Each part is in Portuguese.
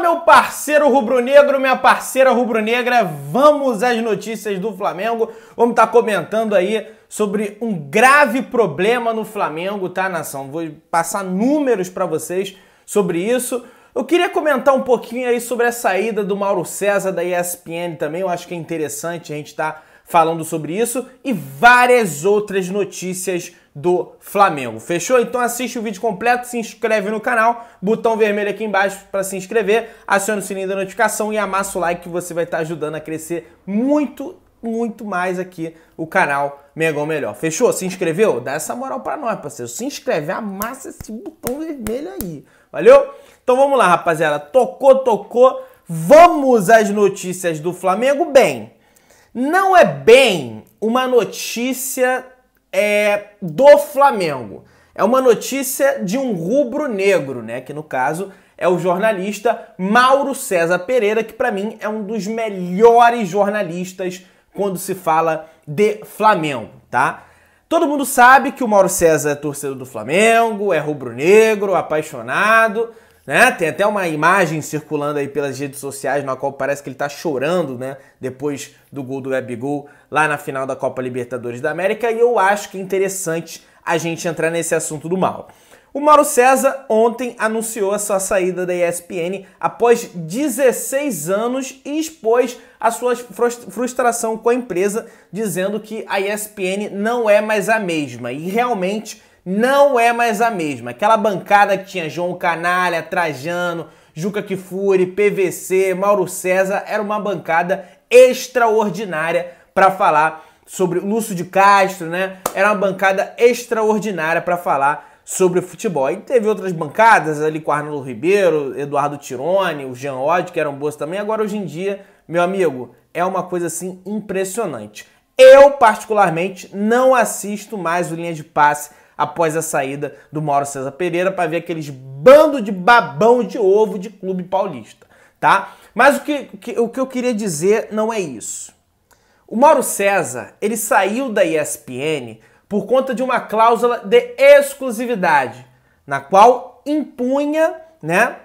meu parceiro rubro-negro, minha parceira rubro-negra. Vamos às notícias do Flamengo. Vamos estar tá comentando aí sobre um grave problema no Flamengo, tá, nação? Vou passar números para vocês sobre isso. Eu queria comentar um pouquinho aí sobre a saída do Mauro César da ESPN também. Eu acho que é interessante a gente estar tá falando sobre isso e várias outras notícias do Flamengo. Fechou? Então assiste o vídeo completo, se inscreve no canal, botão vermelho aqui embaixo para se inscrever, aciona o sininho da notificação e amassa o like que você vai estar tá ajudando a crescer muito, muito mais aqui o canal Mengão Melhor. Fechou? Se inscreveu? Dá essa moral para nós, parceiro. Se inscreve, amassa esse botão vermelho aí. Valeu? Então vamos lá, rapaziada. Tocou, tocou. Vamos às notícias do Flamengo. Bem, não é bem uma notícia é, do Flamengo. É uma notícia de um rubro-negro, né? Que no caso é o jornalista Mauro César Pereira, que para mim é um dos melhores jornalistas quando se fala de Flamengo, tá? Todo mundo sabe que o Mauro César é torcedor do Flamengo, é rubro-negro, apaixonado. Né? Tem até uma imagem circulando aí pelas redes sociais na qual parece que ele está chorando, né? Depois do gol do Gabigol lá na final da Copa Libertadores da América e eu acho que é interessante a gente entrar nesse assunto do mal. O Mauro César ontem anunciou a sua saída da ESPN após 16 anos e expôs a sua frustração com a empresa, dizendo que a ESPN não é mais a mesma. E realmente não é mais a mesma. Aquela bancada que tinha João Canalha, Trajano, Juca Kifuri, PVC, Mauro César, era uma bancada extraordinária para falar sobre Lúcio de Castro, né? Era uma bancada extraordinária para falar sobre futebol. E teve outras bancadas ali com Arnaldo Ribeiro, Eduardo Tirone, o Jean Odd, que eram boas também. Agora, hoje em dia, meu amigo, é uma coisa assim impressionante. Eu, particularmente, não assisto mais o Linha de Passe após a saída do Mauro César Pereira para ver aqueles bando de babão de ovo de clube paulista, tá? Mas o que, o que eu queria dizer não é isso. O Mauro César, ele saiu da ESPN por conta de uma cláusula de exclusividade, na qual impunha, né,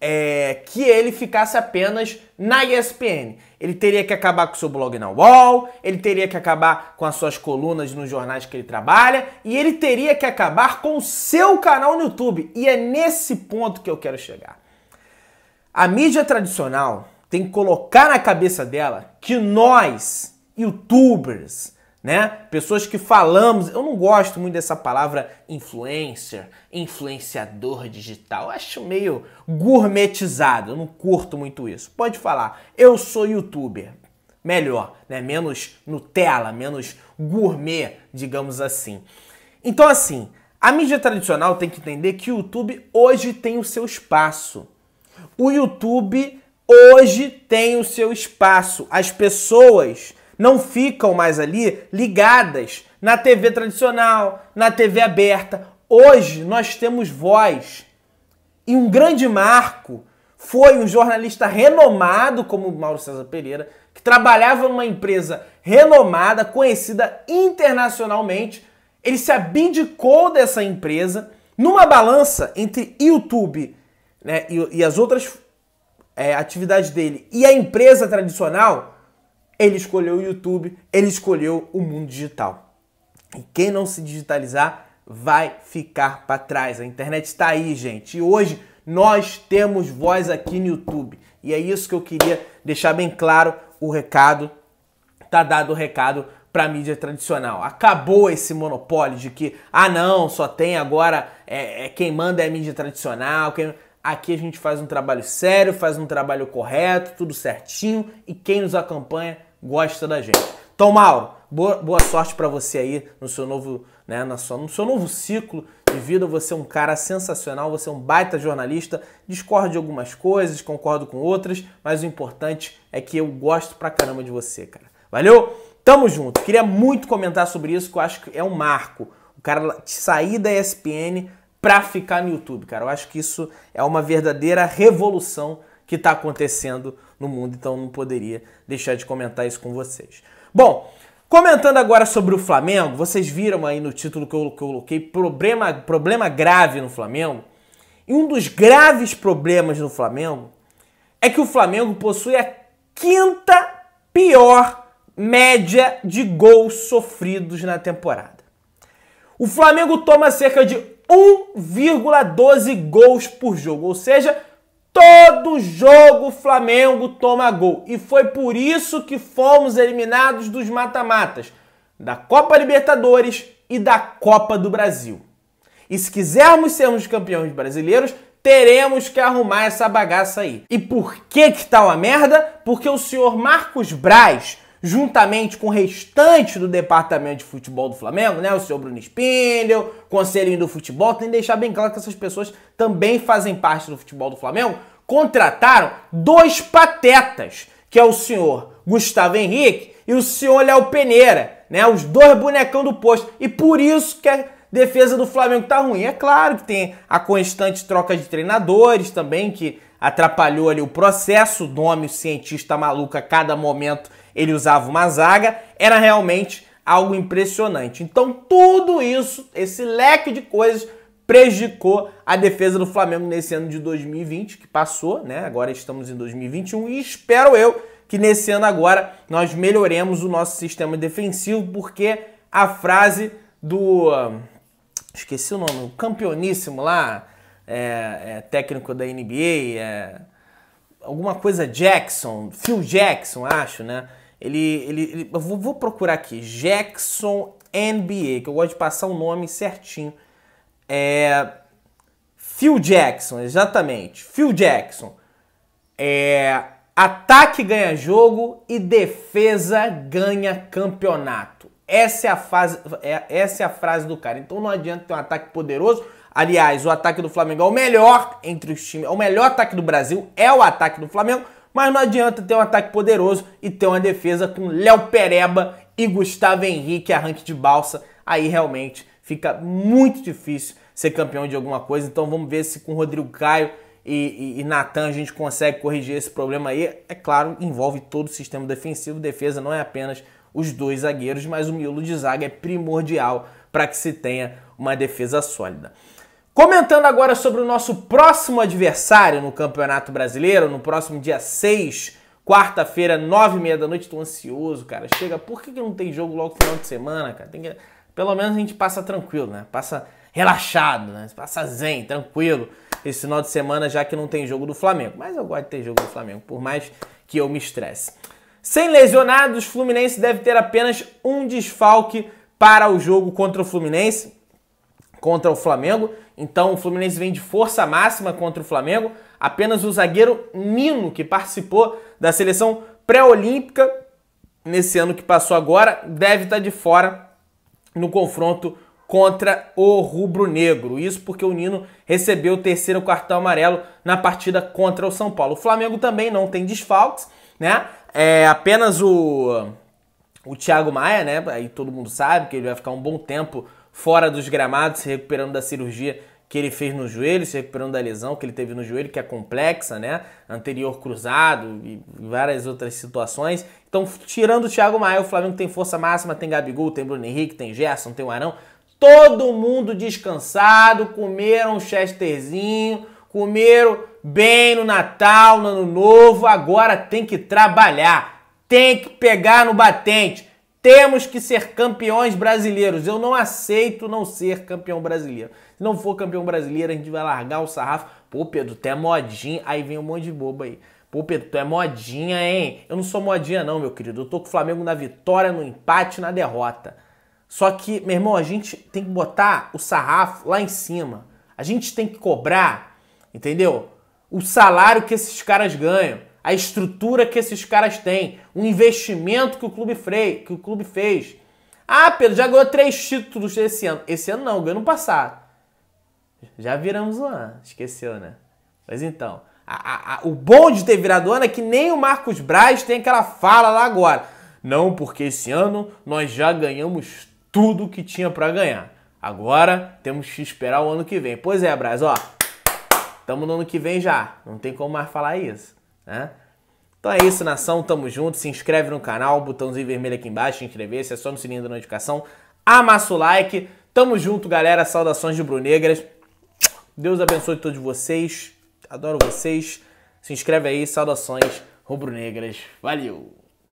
é, que ele ficasse apenas na ESPN. Ele teria que acabar com o seu blog na UOL, ele teria que acabar com as suas colunas nos jornais que ele trabalha e ele teria que acabar com o seu canal no YouTube. E é nesse ponto que eu quero chegar. A mídia tradicional tem que colocar na cabeça dela que nós, youtubers, né? Pessoas que falamos, eu não gosto muito dessa palavra influencer, influenciador digital. Eu acho meio gourmetizado, eu não curto muito isso. Pode falar, eu sou youtuber. Melhor, né? Menos Nutella, menos gourmet, digamos assim. Então assim, a mídia tradicional tem que entender que o YouTube hoje tem o seu espaço. O YouTube hoje tem o seu espaço. As pessoas não ficam mais ali ligadas na TV tradicional, na TV aberta. Hoje nós temos voz. E um grande marco foi um jornalista renomado como Mauro César Pereira, que trabalhava numa empresa renomada, conhecida internacionalmente. Ele se abdicou dessa empresa numa balança entre YouTube né, e, e as outras é, atividades dele e a empresa tradicional ele escolheu o YouTube, ele escolheu o mundo digital. E quem não se digitalizar vai ficar para trás. A internet está aí, gente. E hoje nós temos voz aqui no YouTube. E é isso que eu queria deixar bem claro o recado. Tá dado o recado para mídia tradicional. Acabou esse monopólio de que, ah não, só tem agora, é, é quem manda é a mídia tradicional. Quem... Aqui a gente faz um trabalho sério, faz um trabalho correto, tudo certinho, e quem nos acompanha gosta da gente. Então, Mauro, boa, boa sorte para você aí no seu novo, né, na sua, no seu novo ciclo de vida. Você é um cara sensacional, você é um baita jornalista. Discordo de algumas coisas, concordo com outras, mas o importante é que eu gosto pra caramba de você, cara. Valeu? Tamo junto. Queria muito comentar sobre isso, que eu acho que é um marco. O cara sair da ESPN pra ficar no YouTube, cara. Eu acho que isso é uma verdadeira revolução que está acontecendo no mundo, então não poderia deixar de comentar isso com vocês. Bom, comentando agora sobre o Flamengo, vocês viram aí no título que eu, coloquei problema, problema grave no Flamengo. E um dos graves problemas no Flamengo é que o Flamengo possui a quinta pior média de gols sofridos na temporada. O Flamengo toma cerca de 1,12 gols por jogo, ou seja, Todo jogo o Flamengo toma gol. E foi por isso que fomos eliminados dos mata-matas, da Copa Libertadores e da Copa do Brasil. E se quisermos sermos campeões brasileiros, teremos que arrumar essa bagaça aí. E por que que tá uma merda? Porque o senhor Marcos Braz juntamente com o restante do departamento de futebol do Flamengo, né? O senhor Bruno Spindel, conselho do futebol, tem que deixar bem claro que essas pessoas também fazem parte do futebol do Flamengo, contrataram dois patetas, que é o senhor Gustavo Henrique e o senhor Léo Peneira, né? Os dois bonecão do posto. E por isso que é Defesa do Flamengo tá ruim. É claro que tem a constante troca de treinadores também, que atrapalhou ali o processo. O nome, o cientista maluco, a cada momento ele usava uma zaga. Era realmente algo impressionante. Então, tudo isso, esse leque de coisas, prejudicou a defesa do Flamengo nesse ano de 2020, que passou, né? Agora estamos em 2021 e espero eu que nesse ano agora nós melhoremos o nosso sistema defensivo, porque a frase do esqueci o nome, o campeoníssimo lá, é, é, técnico da NBA, é, alguma coisa Jackson, Phil Jackson, acho, né? Ele, ele, ele eu vou, vou, procurar aqui, Jackson NBA, que eu gosto de passar o nome certinho. É, Phil Jackson, exatamente, Phil Jackson. É, ataque ganha jogo e defesa ganha campeonato. Essa é a, fase, é, essa é a frase do cara. Então não adianta ter um ataque poderoso. Aliás, o ataque do Flamengo é o melhor entre os times. É o melhor ataque do Brasil é o ataque do Flamengo. Mas não adianta ter um ataque poderoso e ter uma defesa com Léo Pereba e Gustavo Henrique arranque de balsa. Aí realmente fica muito difícil ser campeão de alguma coisa. Então vamos ver se com Rodrigo Caio e, e, e Natan a gente consegue corrigir esse problema aí. É claro, envolve todo o sistema defensivo. Defesa não é apenas os dois zagueiros, mas o miolo de zaga é primordial para que se tenha uma defesa sólida. Comentando agora sobre o nosso próximo adversário no Campeonato Brasileiro, no próximo dia 6, quarta-feira, 9h30 da noite, tô ansioso, cara. Chega, por que, que não tem jogo logo no final de semana, cara? Tem que... Pelo menos a gente passa tranquilo, né? Passa relaxado, né? Passa zen, tranquilo esse final de semana, já que não tem jogo do Flamengo. Mas eu gosto de ter jogo do Flamengo, por mais que eu me estresse. Sem lesionados, Fluminense deve ter apenas um desfalque para o jogo contra o Fluminense, contra o Flamengo. Então o Fluminense vem de força máxima contra o Flamengo. Apenas o zagueiro Nino, que participou da seleção pré-olímpica nesse ano que passou agora, deve estar de fora no confronto contra o rubro-negro. Isso porque o Nino recebeu o terceiro cartão amarelo na partida contra o São Paulo. O Flamengo também não tem desfalques, né? É apenas o, o Thiago Maia, né? Aí todo mundo sabe que ele vai ficar um bom tempo fora dos gramados, se recuperando da cirurgia que ele fez no joelho, se recuperando da lesão que ele teve no joelho, que é complexa, né? Anterior cruzado e várias outras situações. Então, tirando o Thiago Maia, o Flamengo tem força máxima, tem Gabigol, tem Bruno Henrique, tem Gerson, tem o Arão. Todo mundo descansado, comeram um chesterzinho, comeram bem no Natal, no Ano Novo, agora tem que trabalhar, tem que pegar no batente. Temos que ser campeões brasileiros. Eu não aceito não ser campeão brasileiro. Se não for campeão brasileiro, a gente vai largar o sarrafo. Pô, Pedro, tu é modinha. Aí vem um monte de boba aí. Pô, Pedro, tu é modinha, hein? Eu não sou modinha, não, meu querido. Eu tô com o Flamengo na vitória, no empate, na derrota. Só que, meu irmão, a gente tem que botar o sarrafo lá em cima. A gente tem que cobrar, entendeu? o salário que esses caras ganham, a estrutura que esses caras têm, o investimento que o clube, fre que o clube fez. Ah, Pedro, já ganhou três títulos esse ano. Esse ano não, ganhou no passado. Já viramos um ano, esqueceu, né? Mas então, a, a, o bom de ter virado ano é que nem o Marcos Braz tem aquela fala lá agora. Não, porque esse ano nós já ganhamos tudo que tinha para ganhar. Agora temos que esperar o ano que vem. Pois é, Braz, ó, Tamo no ano que vem já. Não tem como mais falar isso, né? Então é isso, nação. Tamo junto. Se inscreve no canal, botãozinho vermelho aqui embaixo, inscrever-se, aciona o sininho da notificação, amassa o like. Tamo junto, galera. Saudações de Brunegras. Deus abençoe todos vocês. Adoro vocês. Se inscreve aí. Saudações rubro-negras. Valeu!